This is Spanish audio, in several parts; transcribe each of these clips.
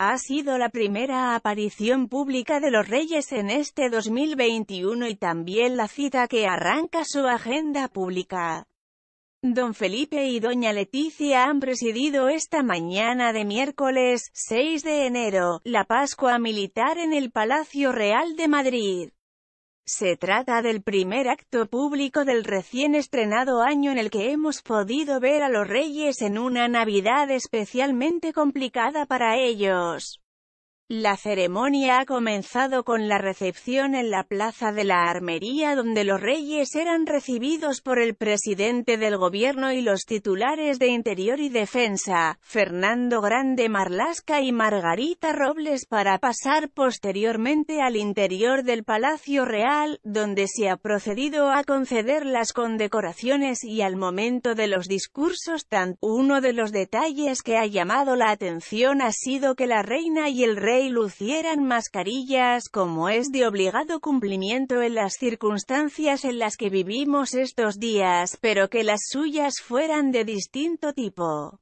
Ha sido la primera aparición pública de los Reyes en este 2021 y también la cita que arranca su agenda pública. Don Felipe y Doña Leticia han presidido esta mañana de miércoles, 6 de enero, la Pascua Militar en el Palacio Real de Madrid. Se trata del primer acto público del recién estrenado año en el que hemos podido ver a los Reyes en una Navidad especialmente complicada para ellos. La ceremonia ha comenzado con la recepción en la Plaza de la Armería donde los reyes eran recibidos por el presidente del gobierno y los titulares de Interior y Defensa, Fernando Grande Marlasca y Margarita Robles para pasar posteriormente al interior del Palacio Real, donde se ha procedido a conceder las condecoraciones y al momento de los discursos tan uno de los detalles que ha llamado la atención ha sido que la reina y el rey y lucieran mascarillas como es de obligado cumplimiento en las circunstancias en las que vivimos estos días, pero que las suyas fueran de distinto tipo.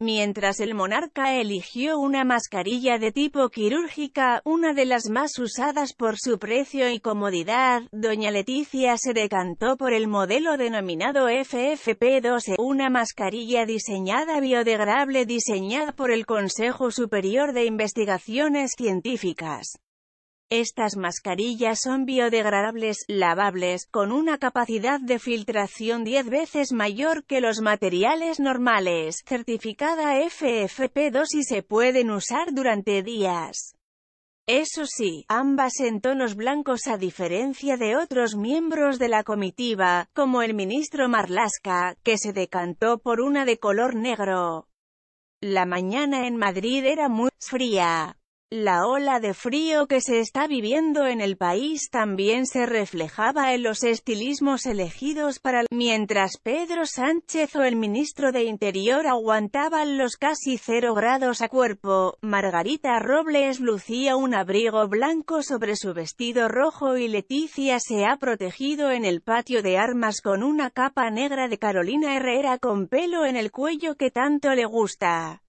Mientras el monarca eligió una mascarilla de tipo quirúrgica, una de las más usadas por su precio y comodidad, doña Leticia se decantó por el modelo denominado FFP12, una mascarilla diseñada biodegradable diseñada por el Consejo Superior de Investigaciones Científicas. Estas mascarillas son biodegradables, lavables, con una capacidad de filtración 10 veces mayor que los materiales normales, certificada FFP2 y se pueden usar durante días. Eso sí, ambas en tonos blancos a diferencia de otros miembros de la comitiva, como el ministro Marlasca, que se decantó por una de color negro. La mañana en Madrid era muy fría. La ola de frío que se está viviendo en el país también se reflejaba en los estilismos elegidos para Mientras Pedro Sánchez o el ministro de Interior aguantaban los casi cero grados a cuerpo, Margarita Robles lucía un abrigo blanco sobre su vestido rojo y Leticia se ha protegido en el patio de armas con una capa negra de Carolina Herrera con pelo en el cuello que tanto le gusta.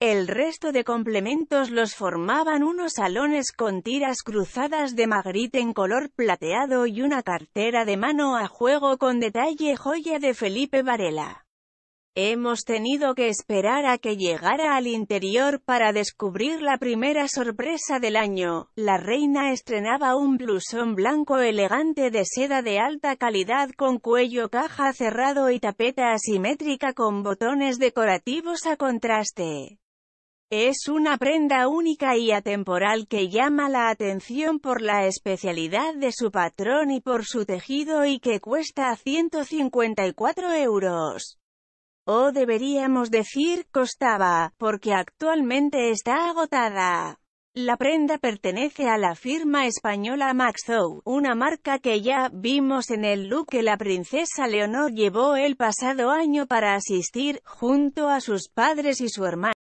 El resto de complementos los formaban unos salones con tiras cruzadas de Magritte en color plateado y una cartera de mano a juego con detalle joya de Felipe Varela. Hemos tenido que esperar a que llegara al interior para descubrir la primera sorpresa del año. La reina estrenaba un blusón blanco elegante de seda de alta calidad con cuello caja cerrado y tapeta asimétrica con botones decorativos a contraste. Es una prenda única y atemporal que llama la atención por la especialidad de su patrón y por su tejido y que cuesta 154 euros. O deberíamos decir, costaba, porque actualmente está agotada. La prenda pertenece a la firma española Maxow, una marca que ya vimos en el look que la princesa Leonor llevó el pasado año para asistir, junto a sus padres y su hermano.